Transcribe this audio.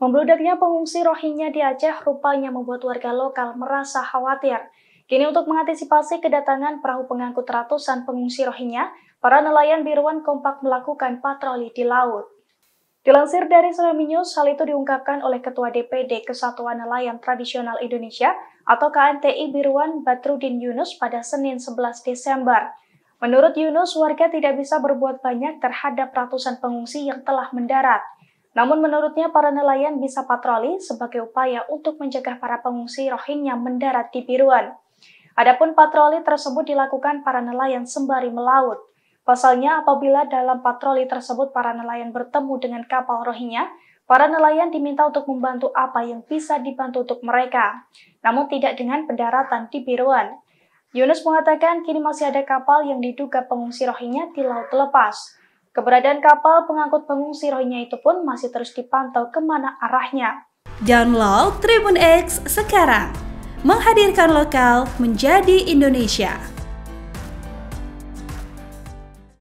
Membludaknya pengungsi Rohingya di Aceh rupanya membuat warga lokal merasa khawatir. Kini untuk mengantisipasi kedatangan perahu pengangkut ratusan pengungsi Rohingya, para nelayan biruan kompak melakukan patroli di laut. Dilansir dari Tsunami News, hal itu diungkapkan oleh Ketua DPD Kesatuan Nelayan Tradisional Indonesia atau KNTI Biruan Batrudin Yunus pada Senin 11 Desember. Menurut Yunus, warga tidak bisa berbuat banyak terhadap ratusan pengungsi yang telah mendarat. Namun menurutnya para nelayan bisa patroli sebagai upaya untuk mencegah para pengungsi Rohingya mendarat di Biruan. Adapun patroli tersebut dilakukan para nelayan sembari melaut. Pasalnya apabila dalam patroli tersebut para nelayan bertemu dengan kapal Rohingya, para nelayan diminta untuk membantu apa yang bisa dibantu untuk mereka, namun tidak dengan pendaratan di Biruan. Yunus mengatakan kini masih ada kapal yang diduga pengungsi Rohingya di Laut Lepas. Keberadaan kapal pengangkut pengungsi Rohingya itu pun masih terus dipantau kemana arahnya. Download Tribun X sekarang, menghadirkan lokal menjadi Indonesia.